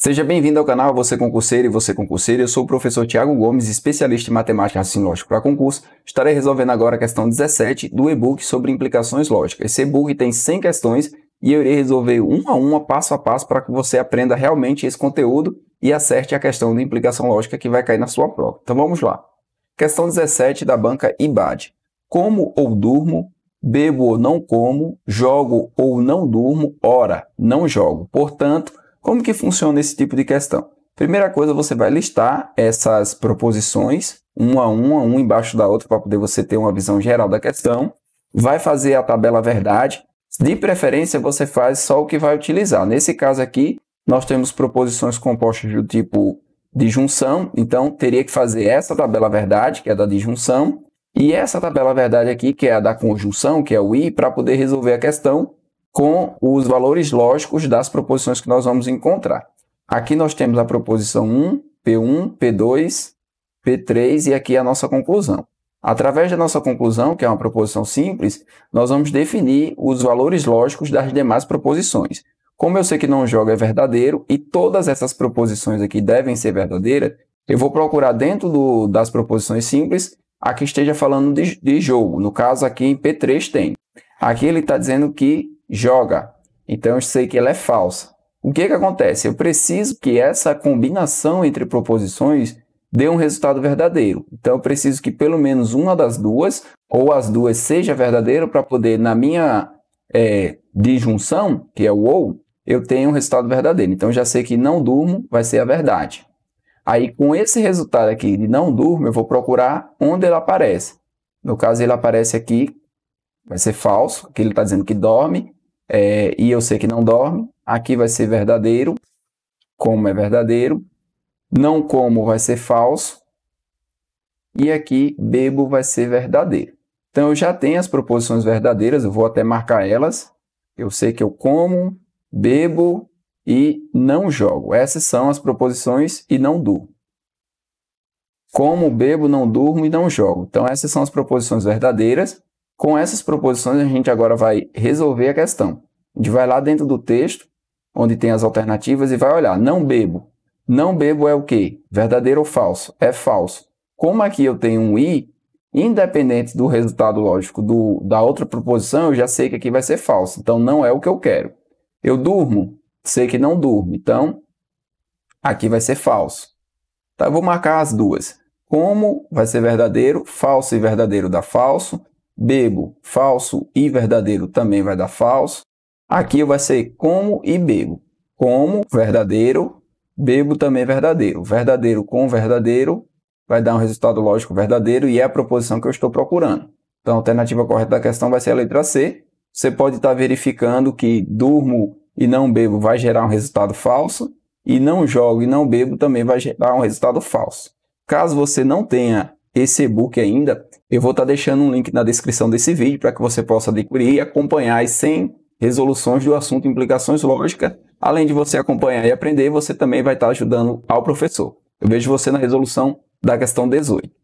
Seja bem-vindo ao canal Você Concurseiro e Você Concurseiro. Eu sou o professor Tiago Gomes, especialista em matemática e raciocínio lógico para concurso. Estarei resolvendo agora a questão 17 do e-book sobre implicações lógicas. Esse e-book tem 100 questões e eu irei resolver uma a uma, passo a passo, para que você aprenda realmente esse conteúdo e acerte a questão de implicação lógica que vai cair na sua prova. Então vamos lá. Questão 17 da banca IBAD. Como ou durmo, bebo ou não como, jogo ou não durmo, ora, não jogo. Portanto, como que funciona esse tipo de questão? Primeira coisa, você vai listar essas proposições, uma a uma, uma embaixo da outra, para poder você ter uma visão geral da questão. Vai fazer a tabela verdade. De preferência, você faz só o que vai utilizar. Nesse caso aqui, nós temos proposições compostas do tipo de junção, então teria que fazer essa tabela verdade, que é da disjunção, e essa tabela verdade aqui, que é a da conjunção, que é o i, para poder resolver a questão com os valores lógicos das proposições que nós vamos encontrar. Aqui nós temos a proposição 1, P1, P2, P3 e aqui a nossa conclusão. Através da nossa conclusão, que é uma proposição simples, nós vamos definir os valores lógicos das demais proposições. Como eu sei que não joga é verdadeiro e todas essas proposições aqui devem ser verdadeiras, eu vou procurar dentro do, das proposições simples a que esteja falando de, de jogo. No caso aqui em P3 tem. Aqui ele está dizendo que joga. Então eu sei que ela é falsa. O que, que acontece? Eu preciso que essa combinação entre proposições dê um resultado verdadeiro. Então eu preciso que pelo menos uma das duas, ou as duas, seja verdadeira para poder, na minha é, disjunção, que é o ou, eu tenha um resultado verdadeiro. Então eu já sei que não durmo vai ser a verdade. Aí com esse resultado aqui de não durmo, eu vou procurar onde ele aparece. No caso, ele aparece aqui, vai ser falso, que ele está dizendo que dorme, é, e eu sei que não dorme, aqui vai ser verdadeiro, como é verdadeiro, não como vai ser falso, e aqui bebo vai ser verdadeiro. Então eu já tenho as proposições verdadeiras, eu vou até marcar elas. Eu sei que eu como, bebo e não jogo. Essas são as proposições e não durmo. Como, bebo, não durmo e não jogo. Então essas são as proposições verdadeiras. Com essas proposições, a gente agora vai resolver a questão. A gente vai lá dentro do texto, onde tem as alternativas, e vai olhar. Não bebo. Não bebo é o quê? Verdadeiro ou falso? É falso. Como aqui eu tenho um i, independente do resultado lógico do, da outra proposição, eu já sei que aqui vai ser falso. Então, não é o que eu quero. Eu durmo. Sei que não durmo. Então, aqui vai ser falso. Tá, eu vou marcar as duas. Como vai ser verdadeiro, falso e verdadeiro dá falso bebo, falso e verdadeiro também vai dar falso. Aqui vai ser como e bebo. Como verdadeiro, bebo também verdadeiro. Verdadeiro com verdadeiro vai dar um resultado lógico verdadeiro e é a proposição que eu estou procurando. Então a alternativa correta da questão vai ser a letra C. Você pode estar verificando que durmo e não bebo vai gerar um resultado falso e não jogo e não bebo também vai gerar um resultado falso. Caso você não tenha esse e-book ainda, eu vou estar tá deixando um link na descrição desse vídeo para que você possa adquirir e acompanhar as 100 resoluções do assunto implicações lógicas. Além de você acompanhar e aprender, você também vai estar tá ajudando ao professor. Eu vejo você na resolução da questão 18.